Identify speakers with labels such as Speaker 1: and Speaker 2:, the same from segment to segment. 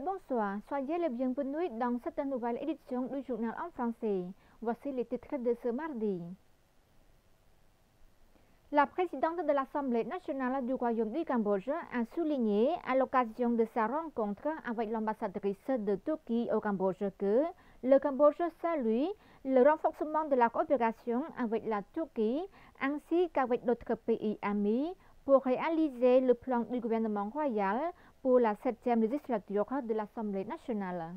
Speaker 1: bonsoir, soyez les bienvenus dans cette nouvelle édition du journal en français. Voici les titres de ce mardi. La présidente de l'Assemblée nationale du Royaume du Cambodge a souligné à l'occasion de sa rencontre avec l'ambassadrice de Turquie au Cambodge que le Cambodge salue le renforcement de la coopération avec la Turquie ainsi qu'avec d'autres pays amis pour réaliser le plan du gouvernement royal pour la septième législature de l'Assemblée nationale.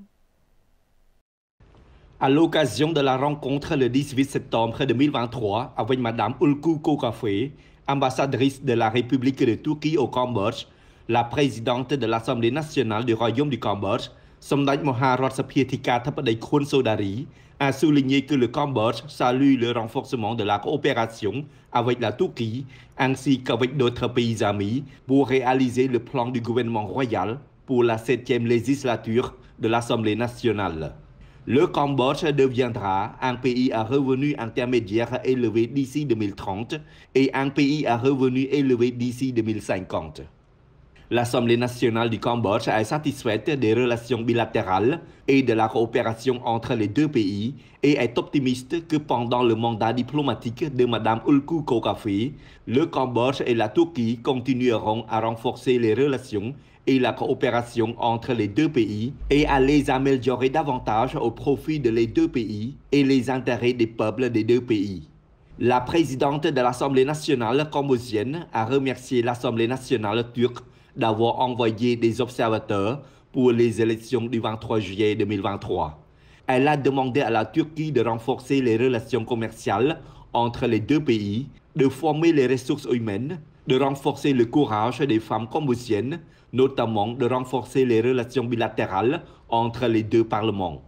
Speaker 2: À l'occasion de la rencontre le 18 septembre 2023 avec Mme Ulku Kokafé, ambassadrice de la République de Turquie au Cambodge, la présidente de l'Assemblée nationale du Royaume du Cambodge, Sodari a souligné que le Cambodge salue le renforcement de la coopération avec la Turquie ainsi qu'avec d'autres pays amis pour réaliser le plan du gouvernement royal pour la septième législature de l'Assemblée nationale. Le Cambodge deviendra un pays à revenus intermédiaires élevés d'ici 2030 et un pays à revenus élevés d'ici 2050 l'Assemblée nationale du Cambodge est satisfaite des relations bilatérales et de la coopération entre les deux pays et est optimiste que pendant le mandat diplomatique de Mme Ulku Kokafi, le Cambodge et la Turquie continueront à renforcer les relations et la coopération entre les deux pays et à les améliorer davantage au profit de les deux pays et les intérêts des peuples des deux pays. La présidente de l'Assemblée nationale cambodgienne a remercié l'Assemblée nationale turque d'avoir envoyé des observateurs pour les élections du 23 juillet 2023. Elle a demandé à la Turquie de renforcer les relations commerciales entre les deux pays, de former les ressources humaines, de renforcer le courage des femmes cambodgiennes, notamment de renforcer les relations bilatérales entre les deux parlements.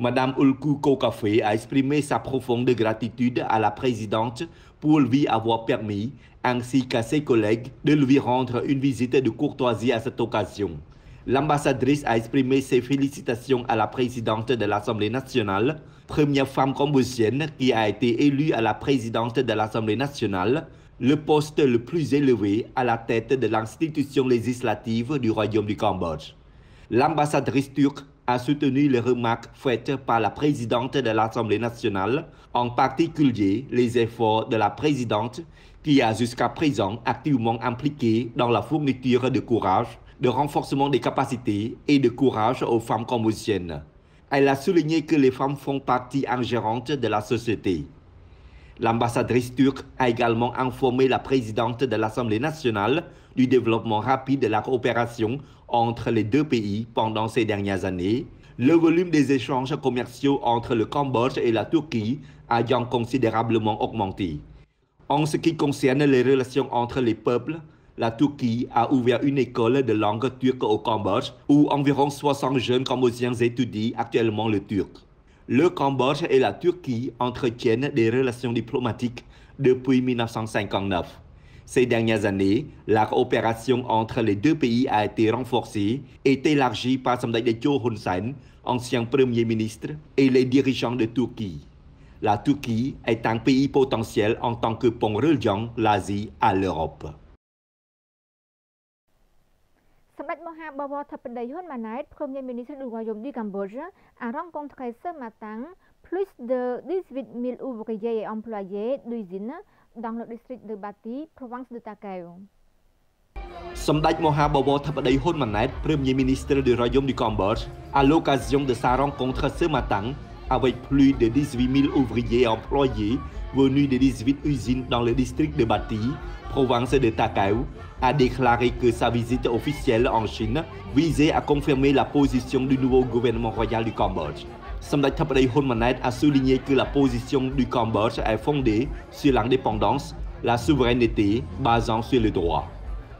Speaker 2: Madame Ulku Kokafé a exprimé sa profonde gratitude à la présidente pour lui avoir permis, ainsi qu'à ses collègues, de lui rendre une visite de courtoisie à cette occasion. L'ambassadrice a exprimé ses félicitations à la présidente de l'Assemblée nationale, première femme cambodgienne qui a été élue à la présidente de l'Assemblée nationale, le poste le plus élevé à la tête de l'institution législative du Royaume du Cambodge. L'ambassadrice turque a soutenu les remarques faites par la présidente de l'Assemblée nationale, en particulier les efforts de la présidente qui a jusqu'à présent activement impliqué dans la fourniture de courage, de renforcement des capacités et de courage aux femmes cambodgiennes. Elle a souligné que les femmes font partie ingérente de la société. L'ambassadrice turque a également informé la présidente de l'Assemblée nationale du développement rapide de la coopération entre les deux pays pendant ces dernières années, le volume des échanges commerciaux entre le Cambodge et la Turquie ayant considérablement augmenté. En ce qui concerne les relations entre les peuples, la Turquie a ouvert une école de langue turque au Cambodge où environ 60 jeunes cambodgiens étudient actuellement le turc. Le Cambodge et la Turquie entretiennent des relations diplomatiques depuis 1959. Ces dernières années, la coopération entre les deux pays a été renforcée et élargie par Samdaïde de Hun Sen, ancien Premier ministre, et les dirigeants de Turquie. La Turquie est un pays potentiel en tant que pont reliant l'Asie à l'Europe.
Speaker 1: premier ministre du du Royaume Cambodge, a rencontré ce matin plus de 18 000 ouvriers et employés d'usines dans le district de Bati, province de Takeo.
Speaker 2: Manet, Premier Ministre du Royaume du Cambodge à l'occasion de sa rencontre ce matin avec plus de 18 000 ouvriers et employés venus de 18 usines dans le district de Bati, province de Takao, a déclaré que sa visite officielle en Chine visait à confirmer la position du nouveau gouvernement royal du Cambodge a souligné que la position du Cambodge est fondée sur l'indépendance, la souveraineté basant sur le droit.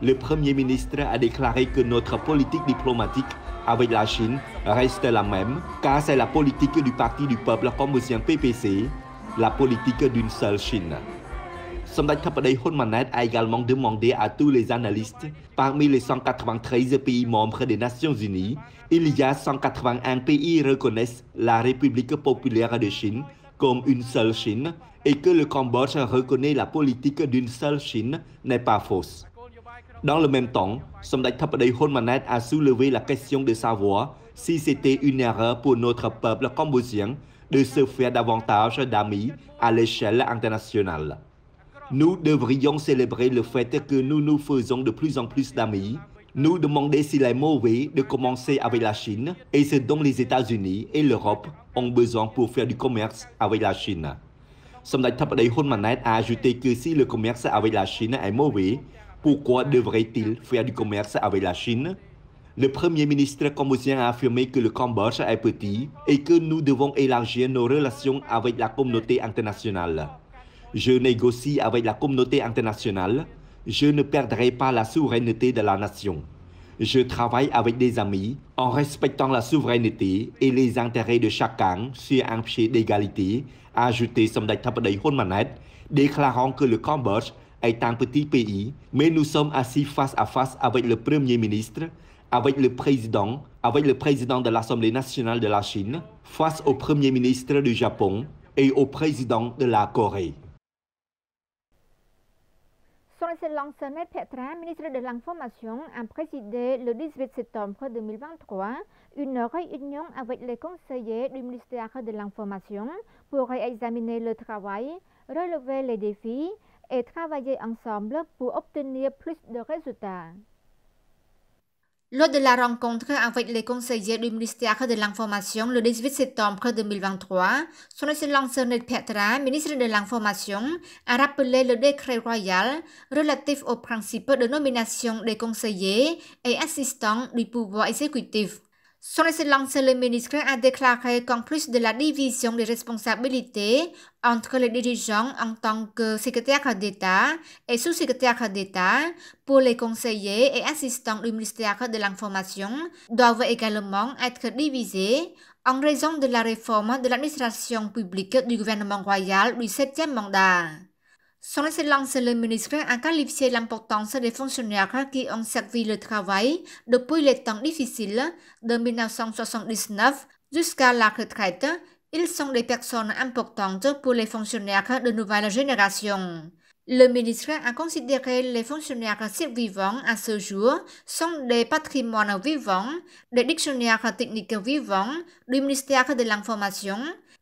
Speaker 2: Le Premier ministre a déclaré que notre politique diplomatique avec la Chine reste la même, car c'est la politique du Parti du peuple cambodgien PPC, la politique d'une seule Chine a également demandé à tous les analystes, parmi les 193 pays membres des Nations Unies, il y a 181 pays reconnaissent la République populaire de Chine comme une seule Chine et que le Cambodge reconnaît la politique d'une seule Chine n'est pas fausse. Dans le même temps, Somdak Thapadei Honmanet a soulevé la question de savoir si c'était une erreur pour notre peuple cambodgien de se faire davantage d'amis à l'échelle internationale. Nous devrions célébrer le fait que nous nous faisons de plus en plus d'amis, nous demander s'il est mauvais de commencer avec la Chine et ce dont les États-Unis et l'Europe ont besoin pour faire du commerce avec la Chine. Thapaday Honmanet a ajouté que si le commerce avec la Chine est mauvais, pourquoi devrait-il faire du commerce avec la Chine Le Premier ministre cambodgien a affirmé que le Cambodge est petit et que nous devons élargir nos relations avec la communauté internationale. Je négocie avec la communauté internationale. Je ne perdrai pas la souveraineté de la nation. Je travaille avec des amis en respectant la souveraineté et les intérêts de chacun sur un pied d'égalité, a ajouté Somdak Tapaday Honmanet, déclarant que le Cambodge est un petit pays, mais nous sommes assis face à face avec le Premier ministre, avec le président, avec le président de l'Assemblée nationale de la Chine, face au Premier ministre du Japon et au président de la Corée
Speaker 1: se Pétrin, Petra, ministre de l'Information, a présidé le 18 septembre 2023 une réunion avec les conseillers du ministère de l'Information pour réexaminer le travail, relever les défis et travailler ensemble pour obtenir plus de résultats. Lors de la rencontre avec les conseillers du ministère de l'Information le 18 septembre 2023, son excellence Petra, ministre de l'Information, a rappelé le décret royal relatif aux principes de nomination des conseillers et assistants du pouvoir exécutif. Son Excellence le ministre a déclaré qu'en plus de la division des responsabilités entre les dirigeants en tant que secrétaire d'État et sous-secrétaire d'État, pour les conseillers et assistants du ministère de l'Information doivent également être divisés en raison de la réforme de l'administration publique du gouvernement royal du septième mandat. Son Excellence le ministre a qualifié l'importance des fonctionnaires qui ont servi le travail depuis les temps difficiles de 1979 jusqu'à la retraite. Ils sont des personnes importantes pour les fonctionnaires de nouvelle génération. Le ministre a considéré les fonctionnaires survivants à ce jour sont des patrimoines vivants, des dictionnaires techniques vivants du ministère de l'Information,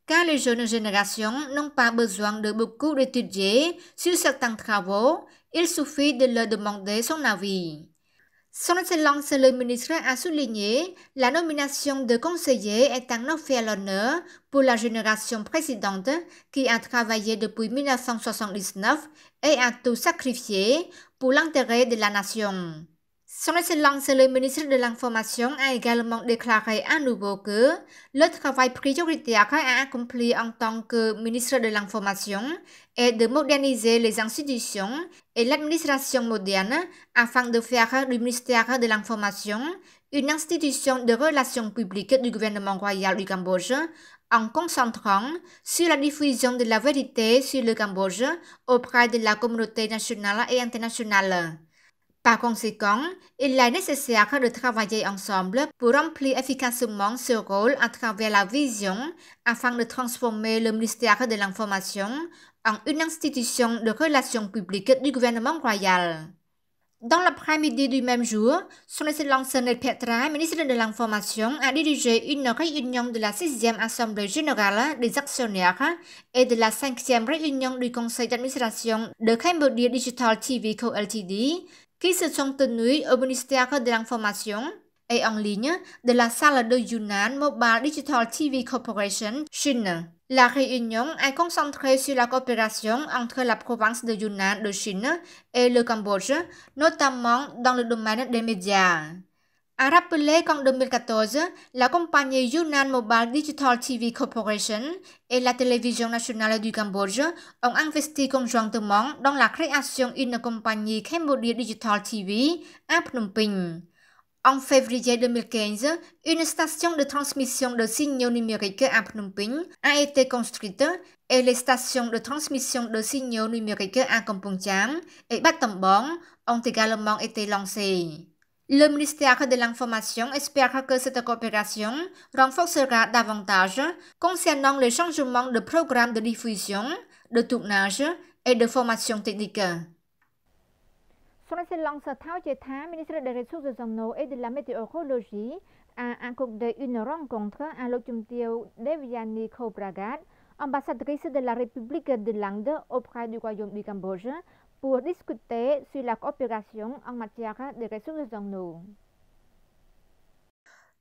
Speaker 1: car les jeunes générations n'ont pas besoin de beaucoup d'étudier sur certains travaux, il suffit de leur demander son avis. Son Excellence le ministre a souligné la nomination de conseiller est un offert l'honneur pour la génération précédente qui a travaillé depuis 1979 et a tout sacrifié pour l'intérêt de la nation. Son Excellence le ministre de l'Information a également déclaré à nouveau que le travail prioritaire a accompli en tant que ministre de l'Information est de moderniser les institutions et l'administration moderne afin de faire du ministère de l'Information une institution de relations publiques du gouvernement royal du Cambodge en concentrant sur la diffusion de la vérité sur le Cambodge auprès de la communauté nationale et internationale. Par conséquent, il est nécessaire de travailler ensemble pour remplir efficacement ce rôle à travers la vision afin de transformer le ministère de l'Information en une institution de relations publiques du gouvernement royal. Dans l'après-midi du même jour, son excellence Petra, ministre de l'Information, a dirigé une réunion de la 6e Assemblée générale des actionnaires et de la 5e réunion du Conseil d'administration de Cambodia Digital TV Co. Ltd. Qui se sont tenus au ministère de l'Information et en ligne de la salle de Yunnan Mobile Digital TV Corporation, Chine. La réunion est concentrée sur la coopération entre la province de Yunnan de Chine et le Cambodge, notamment dans le domaine des médias. À rappeler qu'en 2014, la compagnie Yunnan Mobile Digital TV Corporation et la télévision nationale du Cambodge ont investi conjointement dans la création d'une compagnie Cambodia Digital TV à Phnom Penh. En février 2015, une station de transmission de signaux numériques à Phnom Penh a été construite et les stations de transmission de signaux numériques à Kampong Cham et Bat ont également été lancées. Le ministère de l'Information espère que cette coopération renforcera davantage concernant le changement de programme de diffusion, de tournage et de formation technique. Tha, ministre des Ressources naturelles et de la Météorologie une អាអង្គដេអ៊ីនរងកងធ្វើអាលោកជំទាវ Devyani Khobragat ambassadrice de la République de l'Inde auprès du Royaume du Cambodge pour discuter sur la coopération en matière de ressources en eau.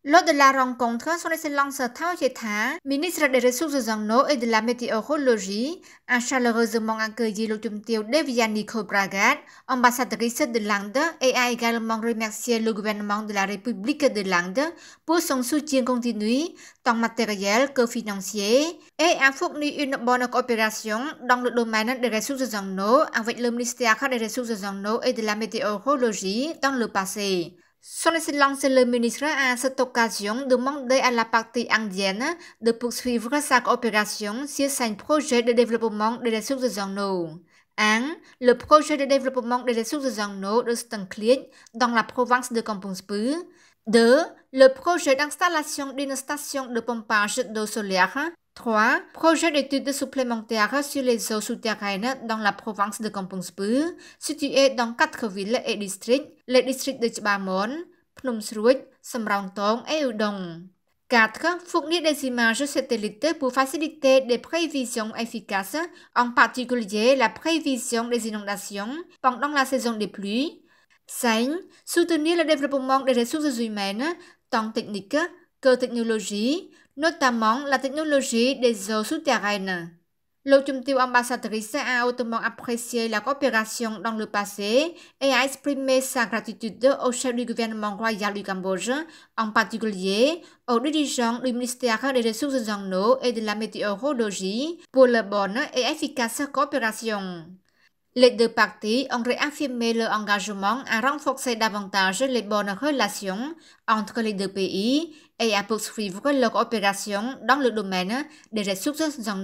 Speaker 1: Lors de la rencontre, son excellence Thao Tha, ministre des Ressources en et de la météorologie, a chaleureusement accueilli le Tiêu Nico Bragat, ambassadrice de l'Inde, et a également remercié le gouvernement de la République de l'Inde pour son soutien continu, tant matériel que financier, et a fourni une bonne coopération dans le domaine des ressources en avec le ministère des Ressources en et de la météorologie dans le passé. Son Excellence le ministre a cette occasion demandé à la partie indienne de poursuivre sa coopération sur ses projets de développement des ressources en eau. 1. Le projet de développement des ressources en eau de dans la province de kampong 2. Le projet d'installation d'une station de pompage d'eau solaire 3. Projet d'études supplémentaires sur les eaux souterraines dans la province de kampong située dans quatre villes et districts, les districts de Chibamon, Phnom Sruich, Samrangtong et Udong. 4. Fournir des images satellites pour faciliter des prévisions efficaces, en particulier la prévision des inondations pendant la saison des pluies. 5. Soutenir le développement des ressources humaines, tant techniques que technologies, notamment la technologie des eaux souterraines. L'automobile ambassadrice a hautement apprécié la coopération dans le passé et a exprimé sa gratitude au chef du gouvernement royal du Cambodge, en particulier aux dirigeants du ministère des Ressources en eau et de la météorologie pour la bonne et efficace coopération. Les deux parties ont réaffirmé leur engagement à renforcer davantage les bonnes relations entre les deux pays à poursuivre leur opération dans le domaine des ressources en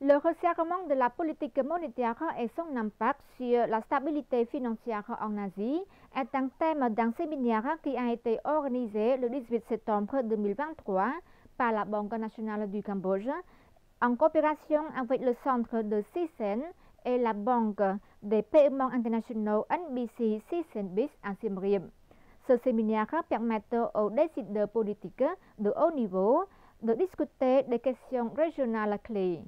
Speaker 1: Le resserrement de la politique monétaire et son impact sur la stabilité financière en Asie est un thème d'un séminaire qui a été organisé le 18 septembre 2023 par la Banque nationale du Cambodge en coopération avec le centre de CISEN et la Banque des paiements internationaux NBC CISEN BIS à Siem ce séminaire permet aux décideurs politiques de haut niveau de discuter des questions régionales clés.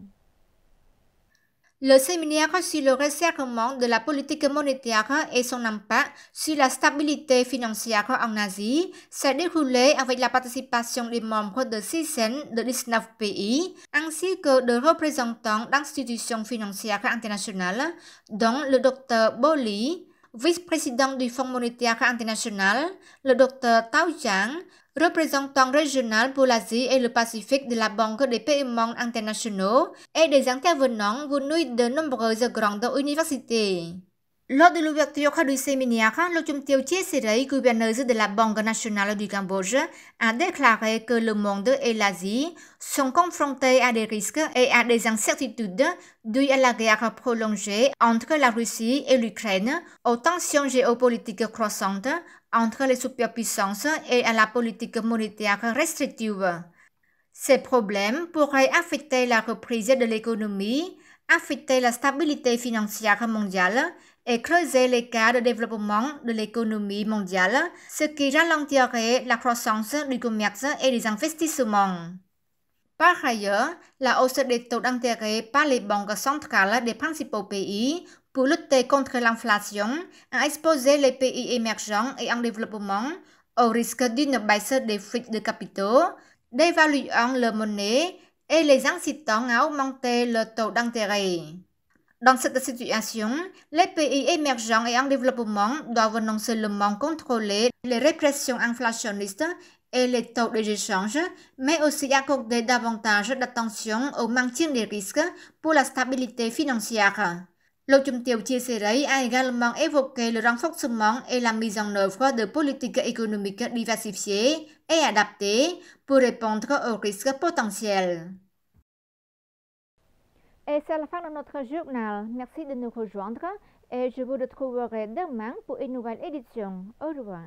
Speaker 1: Le séminaire sur le resserrement de la politique monétaire et son impact sur la stabilité financière en Asie s'est déroulé avec la participation des membres de CISEN de 19 pays, ainsi que de représentants d'institutions financières internationales, dont le Dr Boli, vice-président du Fonds monétaire international, le Dr Tao représentant régional pour l'Asie et le Pacifique de la Banque des paiements internationaux, et des intervenants venus de nombreuses grandes universités. Lors de l'ouverture du séminaire, le Tieltier Thierry gouverneur de la Banque nationale du Cambodge, a déclaré que le monde et l'Asie sont confrontés à des risques et à des incertitudes dues à la guerre prolongée entre la Russie et l'Ukraine, aux tensions géopolitiques croissantes entre les superpuissances et à la politique monétaire restrictive. Ces problèmes pourraient affecter la reprise de l'économie, affecter la stabilité financière mondiale et creuser cas de développement de l'économie mondiale, ce qui ralentirait la croissance du commerce et des investissements. Par ailleurs, la hausse des taux d'intérêt par les banques centrales des principaux pays pour lutter contre l'inflation a exposé les pays émergents et en développement au risque d'une baisse des fuites de capitaux, dévaluant leur monnaie et les incitant à augmenter le taux d'intérêt. Dans cette situation, les pays émergents et en développement doivent non seulement contrôler les répressions inflationnistes et les taux de d'échange, mais aussi accorder davantage d'attention au maintien des risques pour la stabilité financière. L'automne Trung a également évoqué le renforcement et la mise en œuvre de politiques économiques diversifiées et adaptées pour répondre aux risques potentiels. Et c'est la fin de notre journal. Merci de nous rejoindre et je vous retrouverai demain pour une nouvelle édition. Au revoir.